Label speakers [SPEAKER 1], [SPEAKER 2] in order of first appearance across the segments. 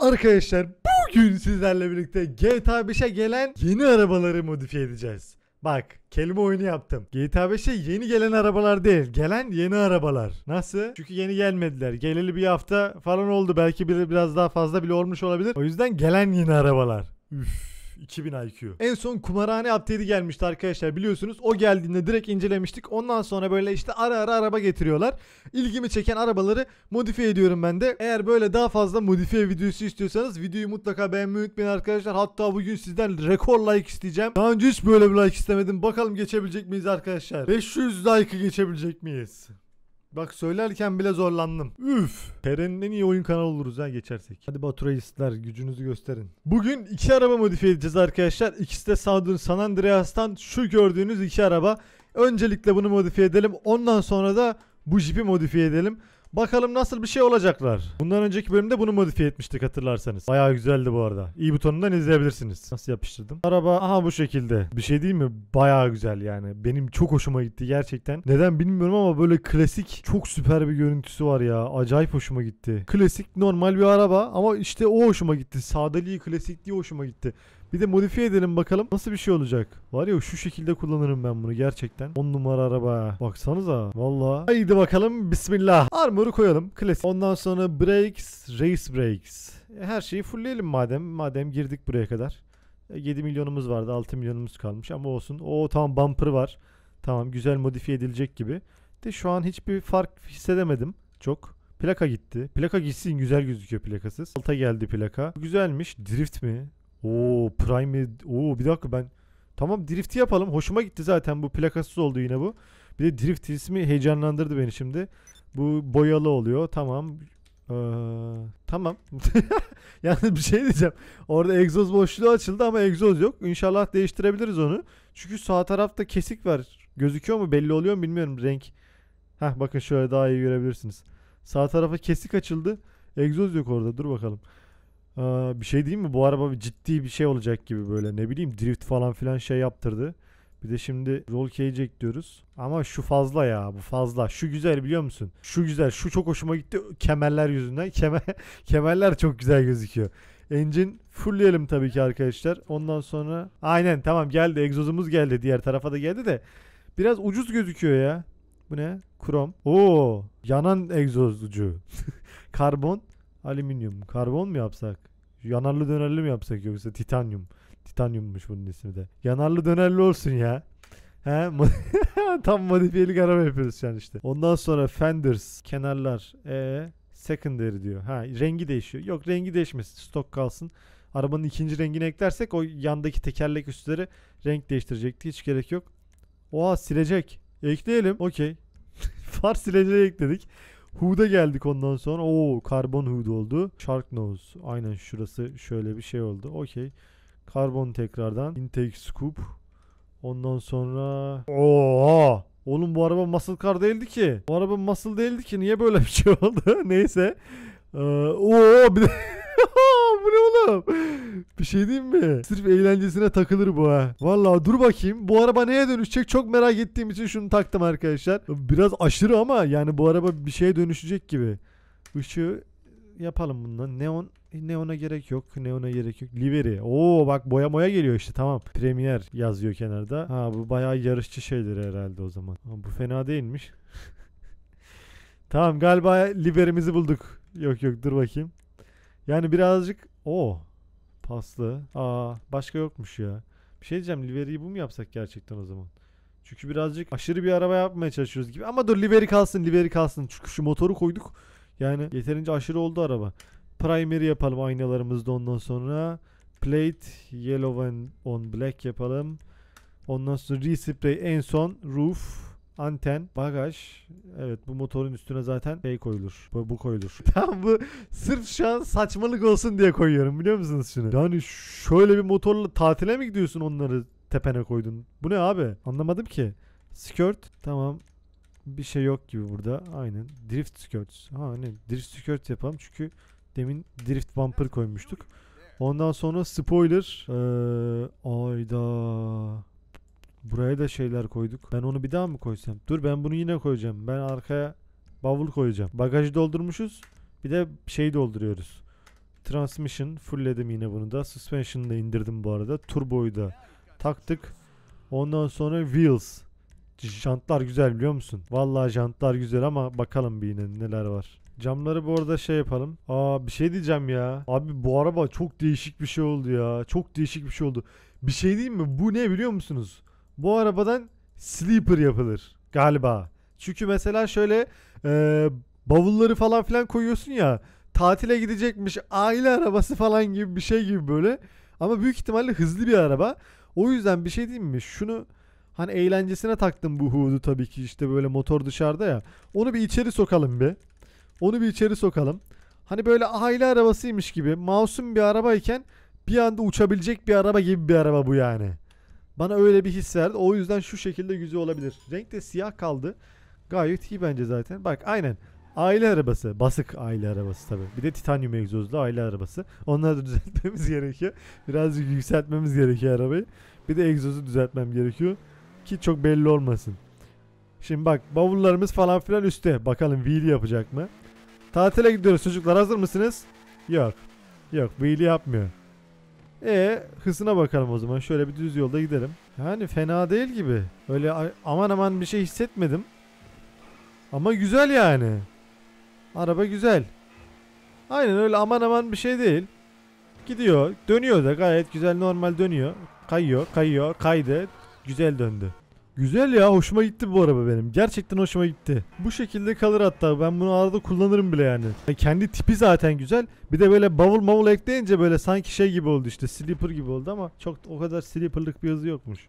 [SPEAKER 1] Arkadaşlar bugün sizlerle birlikte GTA 5'e gelen yeni arabaları modifiye edeceğiz. Bak kelime oyunu yaptım. GTA 5'e yeni gelen arabalar değil. Gelen yeni arabalar. Nasıl? Çünkü yeni gelmediler. Geleli bir hafta falan oldu. Belki biraz daha fazla bile olmuş olabilir. O yüzden gelen yeni arabalar. Üff. 2000 IQ. En son kumarhane update'i gelmişti arkadaşlar biliyorsunuz. O geldiğinde direkt incelemiştik. Ondan sonra böyle işte ara ara araba getiriyorlar. İlgimi çeken arabaları modifiye ediyorum ben de. Eğer böyle daha fazla modifiye videosu istiyorsanız videoyu mutlaka beğenmeyi unutmayın arkadaşlar. Hatta bugün sizden rekor like isteyeceğim. Daha önce hiç böyle bir like istemedim. Bakalım geçebilecek miyiz arkadaşlar? 500 like'ı geçebilecek miyiz? Bak söylerken bile zorlandım. Üf. Peren'in en iyi oyun kanalı oluruz ha geçersek. Hadi Baturayistler gücünüzü gösterin. Bugün iki araba modifiye edeceğiz arkadaşlar. İkisi de San Andreas'tan şu gördüğünüz iki araba. Öncelikle bunu modifiye edelim. Ondan sonra da bu jipi modifiye edelim. Bakalım nasıl bir şey olacaklar. Bundan önceki bölümde bunu modifiye etmiştik hatırlarsanız. Bayağı güzeldi bu arada. İyi butonundan izleyebilirsiniz. Nasıl yapıştırdım? Araba aha bu şekilde. Bir şey değil mi? Bayağı güzel yani. Benim çok hoşuma gitti gerçekten. Neden bilmiyorum ama böyle klasik çok süper bir görüntüsü var ya. Acayip hoşuma gitti. Klasik normal bir araba ama işte o hoşuma gitti. Sadeliği klasikliği hoşuma gitti. Bir de modifiye edelim bakalım nasıl bir şey olacak. Var ya şu şekilde kullanırım ben bunu gerçekten. 10 numara araba. Baksanıza. Valla. Haydi bakalım. Bismillah. Armor'u koyalım. Klasik. Ondan sonra brakes, race brakes. E, her şeyi fullleyelim madem. Madem girdik buraya kadar. 7 e, milyonumuz vardı. 6 milyonumuz kalmış ama olsun. O tamam bumper var. Tamam güzel modifiye edilecek gibi. De şu an hiçbir fark hissedemedim. Çok. Plaka gitti. Plaka gitsin güzel gözüküyor plakasız. Alta geldi plaka. Güzelmiş. Drift mi? Oo Prime Oo bir dakika ben tamam drift'i yapalım. Hoşuma gitti zaten bu plakasız oldu yine bu. Bir de drift ismi heyecanlandırdı beni şimdi. Bu boyalı oluyor. Tamam. Ee, tamam. yani bir şey diyeceğim. Orada egzoz boşluğu açıldı ama egzoz yok. İnşallah değiştirebiliriz onu. Çünkü sağ tarafta kesik var. Gözüküyor mu belli oluyor mu bilmiyorum renk. Heh bakın şöyle daha iyi görebilirsiniz. Sağ tarafa kesik açıldı. Egzoz yok orada. Dur bakalım. Ee, bir şey diyeyim mi? Bu araba bir ciddi bir şey olacak gibi böyle. Ne bileyim drift falan filan şey yaptırdı. Bir de şimdi roll cage diyoruz Ama şu fazla ya bu fazla. Şu güzel biliyor musun? Şu güzel. Şu çok hoşuma gitti kemerler yüzünden. keme kemerler çok güzel gözüküyor. Engine fullleyelim tabii ki arkadaşlar. Ondan sonra aynen tamam geldi. Egzozumuz geldi. Diğer tarafa da geldi de. Biraz ucuz gözüküyor ya. Bu ne? Krom. Oo, yanan egzoz ucu. Karbon. Alüminyum. Karbon mu yapsak? Yanarlı dönerli mi yapsak yoksa titanyum? Titanyummuş bunun ismi de. Yanarlı dönerli olsun ya. He? Tam modifiyelik araba yapıyoruz yani işte. Ondan sonra fenders, kenarlar, ee, secondary diyor. Ha rengi değişiyor. Yok rengi değişmesin. Stok kalsın. Arabanın ikinci rengini eklersek o yandaki tekerlek üstleri renk değiştirecekti. Hiç gerek yok. Oha silecek. Ekleyelim. Okey. Far sileceği ekledik. Hood'a geldik ondan sonra. Oo karbon Hood oldu. Shark Nose. Aynen şurası şöyle bir şey oldu. Okey. Karbon tekrardan. Intake Scoop. Ondan sonra... Oha! Oğlum bu araba muscle car değildi ki. Bu araba muscle değildi ki. Niye böyle bir şey oldu? Neyse. Ee, oo bir de... bu ne oğlum? Bir şey diyeyim mi? Sırf eğlencesine takılır bu ha. Valla dur bakayım. Bu araba neye dönüşecek? Çok merak ettiğim için şunu taktım arkadaşlar. Biraz aşırı ama yani bu araba bir şeye dönüşecek gibi. Işığı yapalım bundan. Neon Neon'a gerek yok. Neon'a gerek yok. Liveri. Oo bak boya moya geliyor işte tamam. Premier yazıyor kenarda. Ha bu bayağı yarışçı şeyleri herhalde o zaman. Ha, bu fena değilmiş. tamam galiba liverimizi bulduk. Yok yok dur bakayım. Yani birazcık o paslı. Aa başka yokmuş ya. Bir şey diyeceğim liveriyi bu mu yapsak gerçekten o zaman? Çünkü birazcık aşırı bir araba yapmaya çalışıyoruz gibi. Ama dur liveri kalsın liveri kalsın. Çünkü şu motoru koyduk. Yani yeterince aşırı oldu araba. Primary yapalım aynalarımızda ondan sonra. Plate yellow and on black yapalım. Ondan sonra respray en son roof anten, bagaj. Evet bu motorun üstüne zaten şey koyulur. Bu, bu koyulur. Tam bu sırf şu an saçmalık olsun diye koyuyorum biliyor musunuz şunu? Yani şöyle bir motorla tatile mi gidiyorsun onları tepene koydun? Bu ne abi? Anlamadım ki. Skirt tamam. Bir şey yok gibi burada. Aynen. Drift skirts. Ha ne? Drift skirt yapalım çünkü demin drift bumper koymuştuk. Ondan sonra spoiler. Ee, ayda. Buraya da şeyler koyduk. Ben onu bir daha mı koysam? Dur ben bunu yine koyacağım. Ben arkaya bavul koyacağım. Bagajı doldurmuşuz. Bir de şey dolduruyoruz. Transmission fullledim yine bunu da. Suspension'ı da indirdim bu arada. Turbo'yu da taktık. Ondan sonra wheels. Jantlar güzel biliyor musun? Vallahi jantlar güzel ama bakalım bir yine neler var. Camları bu arada şey yapalım. Aa bir şey diyeceğim ya. Abi bu araba çok değişik bir şey oldu ya. Çok değişik bir şey oldu. Bir şey diyeyim mi? Bu ne biliyor musunuz? bu arabadan sleeper yapılır galiba. Çünkü mesela şöyle e, bavulları falan filan koyuyorsun ya tatile gidecekmiş aile arabası falan gibi bir şey gibi böyle. Ama büyük ihtimalle hızlı bir araba. O yüzden bir şey diyeyim mi? Şunu hani eğlencesine taktım bu hudu tabii ki işte böyle motor dışarıda ya. Onu bir içeri sokalım bir. Onu bir içeri sokalım. Hani böyle aile arabasıymış gibi masum bir arabayken bir anda uçabilecek bir araba gibi bir araba bu yani. Bana öyle bir his verdi. O yüzden şu şekilde yüzü olabilir. Renk de siyah kaldı. Gayet iyi bence zaten. Bak aynen. Aile arabası. Basık aile arabası tabi. Bir de titanyum egzozlu aile arabası. Onları da düzeltmemiz gerekiyor. Birazcık yükseltmemiz gerekiyor arabayı. Bir de egzozu düzeltmem gerekiyor. Ki çok belli olmasın. Şimdi bak bavullarımız falan filan üstte. Bakalım wheel yapacak mı? Tatile gidiyoruz çocuklar hazır mısınız? Yok. Yok wheel yapmıyor. E hızına bakalım o zaman. Şöyle bir düz yolda gidelim. Yani fena değil gibi. Öyle aman aman bir şey hissetmedim. Ama güzel yani. Araba güzel. Aynen öyle aman aman bir şey değil. Gidiyor. Dönüyor da gayet güzel normal dönüyor. Kayıyor, kayıyor, kaydı. Güzel döndü. Güzel ya hoşuma gitti bu araba benim. Gerçekten hoşuma gitti. Bu şekilde kalır hatta. Ben bunu arada kullanırım bile yani. E, kendi tipi zaten güzel. Bir de böyle bavul mavul ekleyince böyle sanki şey gibi oldu işte. Sleeper gibi oldu ama çok o kadar sleeperlık bir yazı yokmuş.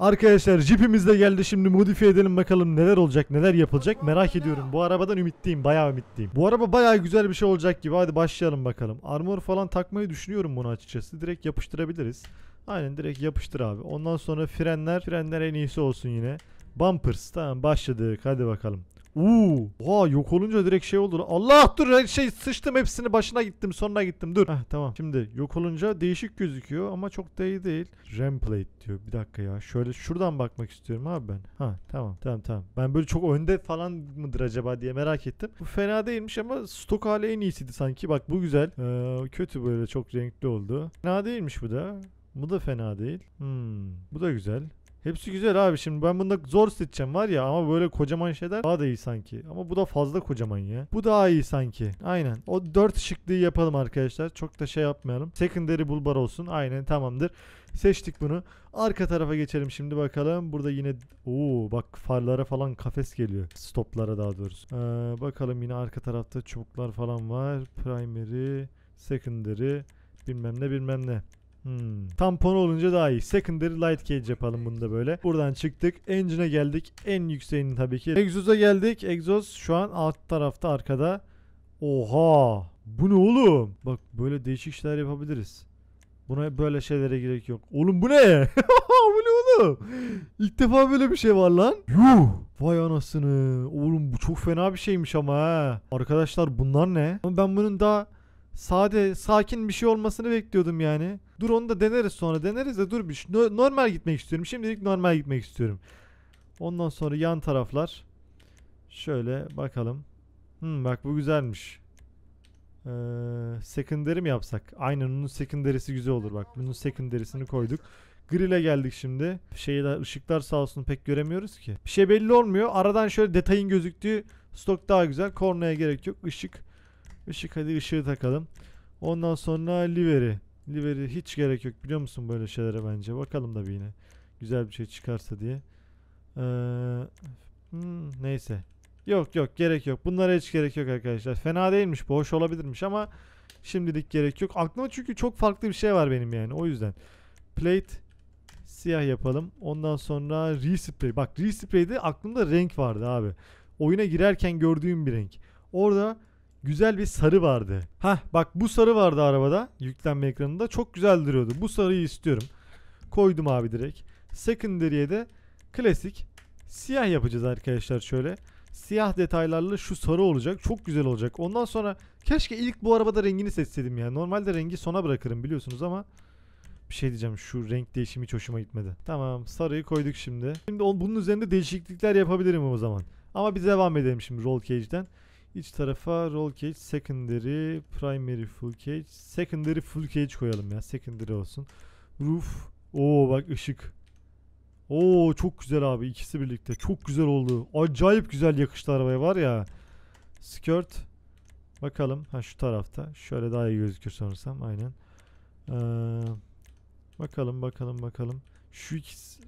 [SPEAKER 1] Arkadaşlar jipimiz de geldi şimdi modifiye edelim bakalım neler olacak neler yapılacak merak ediyorum. Bu arabadan ümitliyim bayağı ümitliyim. Bu araba bayağı güzel bir şey olacak gibi hadi başlayalım bakalım. Armor falan takmayı düşünüyorum bunu açıkçası direkt yapıştırabiliriz. Aynen direkt yapıştır abi. Ondan sonra frenler frenler en iyisi olsun yine. Bumpers tamam başladık hadi bakalım. Uuu. Oha yok olunca direkt şey oldu. Allah dur şey sıçtım hepsini başına gittim sonuna gittim dur. Heh tamam. Şimdi yok olunca değişik gözüküyor ama çok da iyi değil. Ramplate diyor. Bir dakika ya. Şöyle şuradan bakmak istiyorum abi ben. Ha tamam tamam tamam. Ben böyle çok önde falan mıdır acaba diye merak ettim. Bu fena değilmiş ama stok hali en iyisiydi sanki. Bak bu güzel. Ee, kötü böyle çok renkli oldu. Fena değilmiş bu da. Bu da fena değil. Hmm, bu da güzel. Hepsi güzel abi şimdi ben bunda zor seçeceğim var ya ama böyle kocaman şeyler daha da iyi sanki. Ama bu da fazla kocaman ya. Bu daha iyi sanki. Aynen. O 4 şıklığı yapalım arkadaşlar. Çok da şey yapmayalım. Secondary bulbar olsun. Aynen tamamdır. Seçtik bunu. Arka tarafa geçelim şimdi bakalım. Burada yine ooo bak farlara falan kafes geliyor. Stoplara daha doğrusu. Ee, bakalım yine arka tarafta çubuklar falan var. Primary, secondary bilmem ne bilmem ne. Hmm. Tampon olunca daha iyi. Secondary light cage yapalım bunu da böyle. Buradan çıktık. Engine'e geldik. En yükseğinin tabii ki. Exhaust'a geldik. Exhaust şu an alt tarafta arkada. Oha! Bu ne oğlum? Bak böyle değişik şeyler yapabiliriz. Buna böyle şeylere gerek yok. Oğlum bu ne? bu ne oğlum? İlk defa böyle bir şey var lan. Yuh! Vay anasını. Oğlum bu çok fena bir şeymiş ama ha. Arkadaşlar bunlar ne? Ama ben bunun daha sade, sakin bir şey olmasını bekliyordum yani. Dur onu da deneriz sonra deneriz de dur bir normal gitmek istiyorum. Şimdilik normal gitmek istiyorum. Ondan sonra yan taraflar. Şöyle bakalım. Hmm, bak bu güzelmiş. Ee, secondary mi yapsak? Aynen onun secondary'si güzel olur bak. Bunun secondary'sini koyduk. Grill'e geldik şimdi. Şeyler ışıklar sağ olsun pek göremiyoruz ki. Bir şey belli olmuyor. Aradan şöyle detayın gözüktüğü stok daha güzel. Kornaya gerek yok. Işık. Işık hadi ışığı takalım. Ondan sonra liveri. Liveri hiç gerek yok biliyor musun böyle şeylere bence. Bakalım da bir yine. Güzel bir şey çıkarsa diye. Ee, hmm, neyse. Yok yok gerek yok. Bunlara hiç gerek yok arkadaşlar. Fena değilmiş boş olabilirmiş ama şimdilik gerek yok. Aklıma çünkü çok farklı bir şey var benim yani. O yüzden. Plate siyah yapalım. Ondan sonra respray. Bak respray'de aklımda renk vardı abi. Oyuna girerken gördüğüm bir renk. Orada güzel bir sarı vardı. Ha bak bu sarı vardı arabada yüklenme ekranında. Çok güzel duruyordu. Bu sarıyı istiyorum. Koydum abi direkt. Secondary'e de klasik siyah yapacağız arkadaşlar şöyle. Siyah detaylarla şu sarı olacak. Çok güzel olacak. Ondan sonra keşke ilk bu arabada rengini seçseydim ya. Normalde rengi sona bırakırım biliyorsunuz ama bir şey diyeceğim şu renk değişimi hiç hoşuma gitmedi. Tamam sarıyı koyduk şimdi. Şimdi on, bunun üzerinde değişiklikler yapabilirim o zaman. Ama biz devam edelim şimdi roll cage'den. İç tarafa roll cage, secondary, primary full cage, secondary full cage koyalım ya. Secondary olsun. Roof. Oo bak ışık. Oo çok güzel abi ikisi birlikte. Çok güzel oldu. Acayip güzel yakıştı arabaya var ya. Skirt. Bakalım. Ha şu tarafta. Şöyle daha iyi gözükür sanırsam. Aynen. Ee, bakalım bakalım bakalım. Şu ikisi.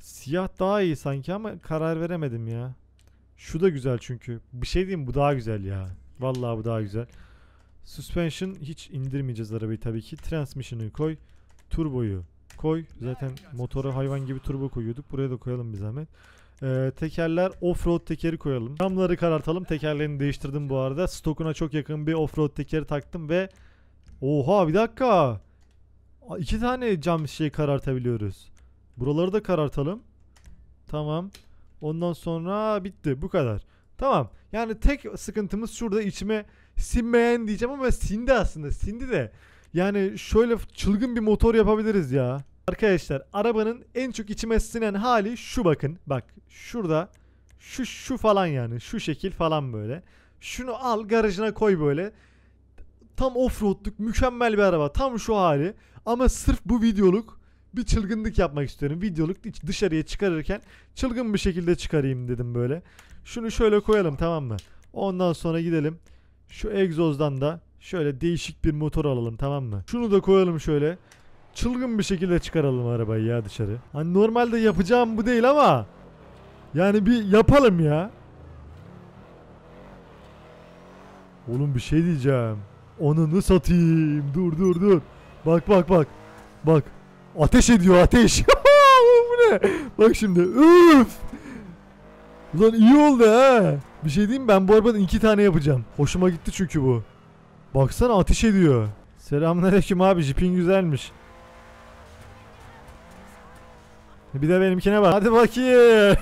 [SPEAKER 1] Siyah daha iyi sanki ama karar veremedim ya. Şu da güzel çünkü. Bir şey diyeyim bu daha güzel ya. Vallahi bu daha güzel. Suspension hiç indirmeyeceğiz arabayı tabii ki. Transmission'ı koy. Turboyu koy. Zaten motora hayvan gibi turbo koyuyorduk. Buraya da koyalım bir zahmet. Ee, tekerler offroad tekeri koyalım. Camları karartalım. Tekerlerini değiştirdim bu arada. Stokuna çok yakın bir offroad tekeri taktım ve Oha bir dakika. iki tane cam şey karartabiliyoruz. Buraları da karartalım. Tamam. Ondan sonra bitti bu kadar. Tamam. Yani tek sıkıntımız şurada içime sinmeyen diyeceğim ama sindi aslında. Sindi de. Yani şöyle çılgın bir motor yapabiliriz ya. Arkadaşlar arabanın en çok içime sinen hali şu bakın. Bak şurada şu şu falan yani şu şekil falan böyle. Şunu al garajına koy böyle. Tam offroadluk mükemmel bir araba tam şu hali. Ama sırf bu videoluk bir çılgınlık yapmak istiyorum. Videoluk dışarıya çıkarırken çılgın bir şekilde çıkarayım dedim böyle. Şunu şöyle koyalım tamam mı? Ondan sonra gidelim. Şu egzozdan da şöyle değişik bir motor alalım tamam mı? Şunu da koyalım şöyle. Çılgın bir şekilde çıkaralım arabayı ya dışarı. Hani normalde yapacağım bu değil ama yani bir yapalım ya. Oğlum bir şey diyeceğim. Onunu satayım. Dur dur dur. Bak bak bak. Bak Ateş ediyor ateş. Bu ne? Bak şimdi. Üf. Ulan iyi oldu ha. Bir şey diyeyim ben bu arabadan iki tane yapacağım. Hoşuma gitti çünkü bu. Baksana ateş ediyor. Selamünaleyküm abi jipin güzelmiş. Bir de benimkine bak. Hadi bakayım.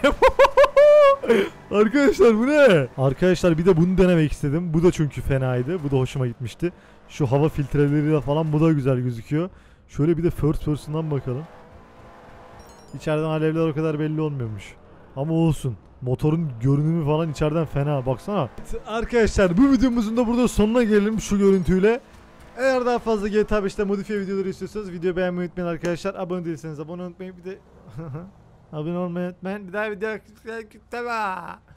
[SPEAKER 1] Arkadaşlar bu ne? Arkadaşlar bir de bunu denemek istedim. Bu da çünkü fenaydı. Bu da hoşuma gitmişti. Şu hava filtreleriyle falan bu da güzel gözüküyor. Şöyle bir de first person'dan bakalım. İçeriden alevler o kadar belli olmuyormuş. Ama olsun. Motorun görünümü falan içeriden fena baksana. Arkadaşlar bu videomuzun da burada sonuna gelelim şu görüntüyle. Eğer daha fazla GTA 5'te modifiye videoları istiyorsanız videoyu beğenmeyi unutmayın arkadaşlar. Abone değilseniz abone olmayı bir de... abone olmayı unutmayın. Bir daha video...